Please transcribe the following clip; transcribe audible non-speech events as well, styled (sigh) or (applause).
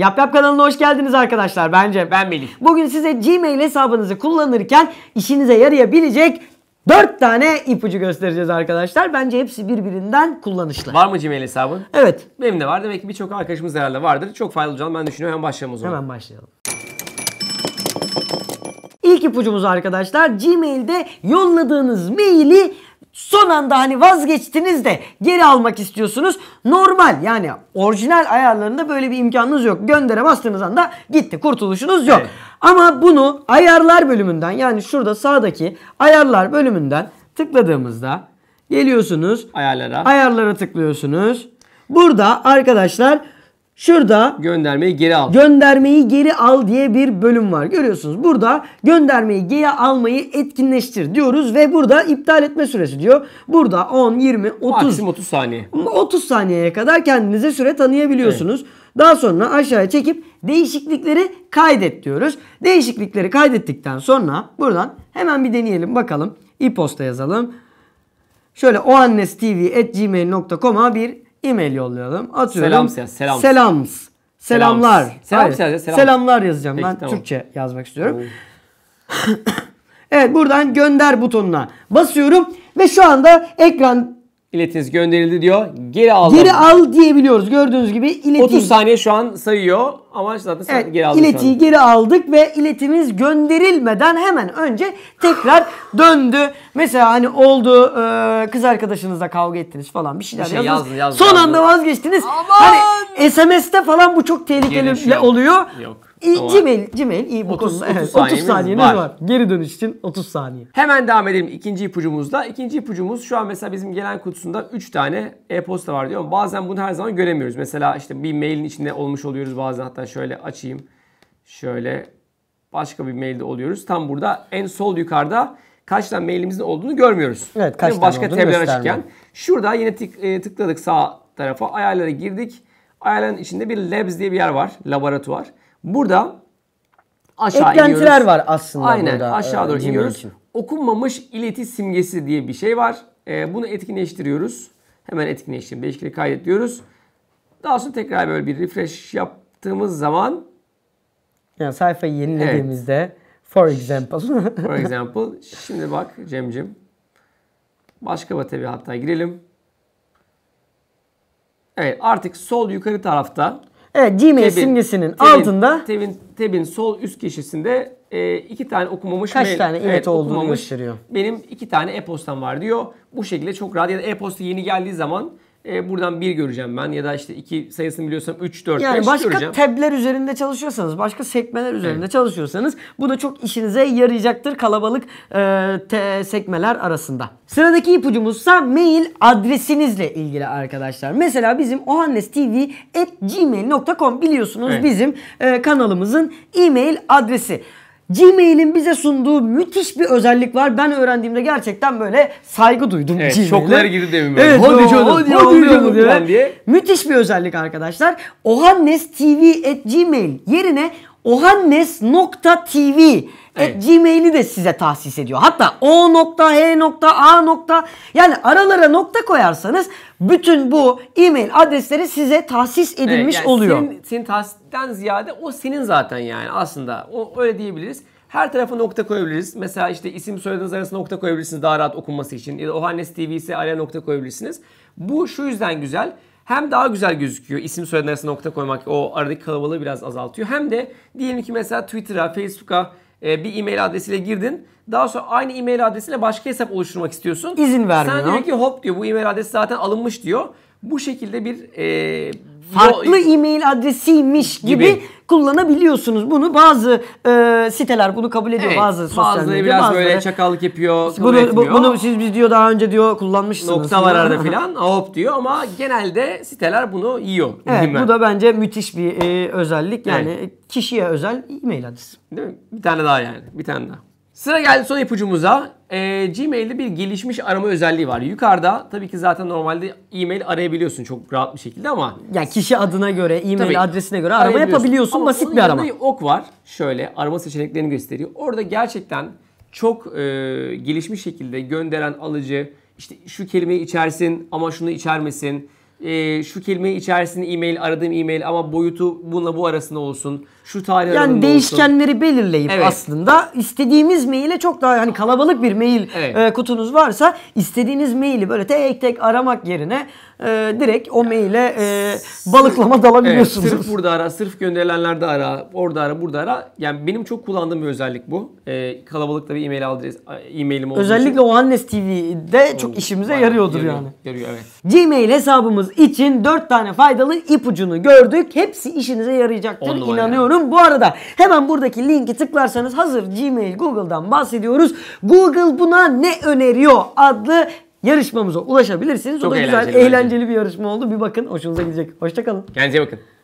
Yap Yap kanalına hoş geldiniz arkadaşlar. Bence ben Melih. Bugün size Gmail hesabınızı kullanırken işinize yarayabilecek 4 tane ipucu göstereceğiz arkadaşlar. Bence hepsi birbirinden kullanışlı. Var mı Gmail hesabın? Evet. Benim de var. Demek ki birçok arkadaşımız herhalde vardır. Çok faydalı olacağını ben düşünüyorum. Hemen başlayalım o zaman. Hemen başlayalım. İlk ipucumuz arkadaşlar Gmail'de yolladığınız maili Son anda hani vazgeçtiniz de geri almak istiyorsunuz. Normal yani orijinal ayarlarında böyle bir imkanınız yok. Göndere bastığınız anda gitti. Kurtuluşunuz yok. Evet. Ama bunu ayarlar bölümünden yani şurada sağdaki ayarlar bölümünden tıkladığımızda geliyorsunuz. Ayarlara. Ayarlara tıklıyorsunuz. Burada arkadaşlar Şurada göndermeyi geri al. Göndermeyi geri al diye bir bölüm var. Görüyorsunuz burada göndermeyi geri almayı etkinleştir diyoruz ve burada iptal etme süresi diyor. Burada 10, 20, 30 maksimum 30 saniye. 30 saniyeye kadar kendinize süre tanıyabiliyorsunuz. Evet. Daha sonra aşağıya çekip değişiklikleri kaydet diyoruz. Değişiklikleri kaydettikten sonra buradan hemen bir deneyelim bakalım. E-posta yazalım. Şöyle oannestv.gmail.com'a bir e-mail yollayalım. Atıyorum. Selams yaz. Selams. Selamlar. Selam selam yaz. Selamlar yazacağım. Peki, ben tamam. Türkçe yazmak istiyorum. (coughs) evet buradan gönder butonuna basıyorum ve şu anda ekran İletiniz gönderildi diyor. Geri al. Geri al diyebiliyoruz. Gördüğünüz gibi ileti 30 saniye şu an sayıyor ama zaten evet, geri aldık. İletiyi geri aldık ve iletimiz gönderilmeden hemen önce tekrar döndü. Mesela hani oldu e, kız arkadaşınızla kavga ettiniz falan bir şeyler bir şey yazdınız. Yazdı, yazdı, Son yazdı. anda vazgeçtiniz. Aman! Hani SMS'te falan bu çok tehlikeli oluyor. Yok. İyi, tamam. Cimel, Cimel iyi bu 30, konuda. 30 evet, 30 saniyeniz var. var. Geri dönüş için 30 saniye. Hemen devam edelim ikinci ipucumuzda. İkinci ipucumuz şu an mesela bizim gelen kutusunda 3 tane e-posta var diyor bazen bunu her zaman göremiyoruz. Mesela işte bir mailin içinde olmuş oluyoruz bazen hatta şöyle açayım. Şöyle başka bir mailde oluyoruz. Tam burada en sol yukarıda kaç tane mailimizin olduğunu görmüyoruz. Evet kaç tane Başka tabler açıkken. Şurada yine tık, e, tıkladık sağ tarafa ayarlara girdik. Ayarların içinde bir labs diye bir yer var. Laboratuvar. Burada aşağı Eklentiler iniyoruz. var aslında Aynen, burada. E, aşağı doğru iniyoruz. Okunmamış ileti simgesi diye bir şey var. Ee, bunu etkinleştiriyoruz. Hemen etkinleştirin. Değişikliği kaydet diyoruz. Daha sonra tekrar böyle bir refresh yaptığımız zaman yani sayfayı yenilediğimizde evet. for example. (laughs) for example. Şimdi bak Cemcim. Başka bir bir hatta girelim. Evet artık sol yukarı tarafta Evet Gmail tab'in, simgesinin tab'in, altında. Tab'in, tab'in sol üst köşesinde e, iki tane okumamış Kaç mail, tane evet, evet olduğunu gösteriyor. Benim iki tane e-postam var diyor. Bu şekilde çok rahat ya da e-posta yeni geldiği zaman e, buradan bir göreceğim ben ya da işte iki sayısını biliyorsam 3, 4, yani başka göreceğim. Başka tabler üzerinde çalışıyorsanız, başka sekmeler üzerinde evet. çalışıyorsanız bu da çok işinize yarayacaktır kalabalık e, te, sekmeler arasında. Sıradaki ipucumuzsa mail adresinizle ilgili arkadaşlar. Mesela bizim ohannestv.gmail.com biliyorsunuz evet. bizim e, kanalımızın e-mail adresi. Gmail'in bize sunduğu müthiş bir özellik var. Ben öğrendiğimde gerçekten böyle saygı duydum evet, Gmail'e. Şoklar girdi demin böyle. Evet, hadi canım, hadi, hadi canım diye. diye. Müthiş bir özellik arkadaşlar. Ohannes TV at Gmail yerine ohannes.tv Evet. Gmail'i de size tahsis ediyor. Hatta o nokta, h nokta, a nokta yani aralara nokta koyarsanız bütün bu e-mail adresleri size tahsis edilmiş evet, yani oluyor. Senin, senin tahsisten ziyade o senin zaten yani aslında o öyle diyebiliriz. Her tarafa nokta koyabiliriz. Mesela işte isim soyadınız arasına nokta koyabilirsiniz daha rahat okunması için. Ya da Ohannes TV ise araya nokta koyabilirsiniz. Bu şu yüzden güzel hem daha güzel gözüküyor. İsim soyadın arasına nokta koymak o aradaki kalabalığı biraz azaltıyor. Hem de diyelim ki mesela Twitter'a, Facebook'a e, bir e-mail adresiyle girdin. Daha sonra aynı e-mail adresiyle başka hesap oluşturmak istiyorsun. İzin vermiyor. Sen diyor ki hop diyor bu e-mail adresi zaten alınmış diyor. Bu şekilde bir e, farklı e-mail adresiymiş gibi, gibi kullanabiliyorsunuz. Bunu bazı e, siteler bunu kabul ediyor. Evet, bazı sosyal bazı medya biraz bazıları, böyle çakallık yapıyor. Bunu, bu, bunu siz biz diyor daha önce diyor kullanmışsınız. Nokta var arada (laughs) filan. Hop diyor ama genelde siteler bunu yiyor. Evet, bu da bence müthiş bir e, özellik. Yani evet. kişiye özel e-mail adresi. Değil mi? Bir tane daha yani. Bir tane daha. Sıra geldi son ipucumuza. E, Gmail'de bir gelişmiş arama özelliği var. Yukarıda tabii ki zaten normalde e-mail arayabiliyorsun çok rahat bir şekilde ama yani kişi adına göre, e-mail adresine göre arama yapabiliyorsun. Ama basit bir arama. ok var. Şöyle arama seçeneklerini gösteriyor. Orada gerçekten çok e, gelişmiş şekilde gönderen alıcı işte şu kelimeyi içersin ama şunu içermesin e, şu kelime içerisinde e-mail aradığım e-mail ama boyutu bununla bu arasında olsun. Şu tarih Yani değişkenleri olsun. belirleyip evet. aslında istediğimiz maile çok daha hani kalabalık bir mail evet. e, kutunuz varsa istediğiniz maili böyle tek tek aramak yerine e, direkt o maile e, balıklama dalabiliyorsunuz. Evet, sırf burada ara, sırf gönderilenlerde ara, orada ara, burada ara. Yani benim çok kullandığım bir özellik bu. E, kalabalıkta bir e-mail adres e-mailim olduğu Özellikle için. o Hannes TV'de çok işimize yarıyordur Yarıyor, yani. Yarıyor evet. Gmail hesabımız yapmanız için 4 tane faydalı ipucunu gördük. Hepsi işinize yarayacaktır Onlu inanıyorum. Ya. Bu arada hemen buradaki linki tıklarsanız hazır Gmail, Google'dan bahsediyoruz. Google buna ne öneriyor adlı yarışmamıza ulaşabilirsiniz. Çok o da güzel, eğlenceli, eğlenceli bir yarışma oldu. Bir bakın hoşunuza gidecek. Hoşçakalın. Kendinize bakın.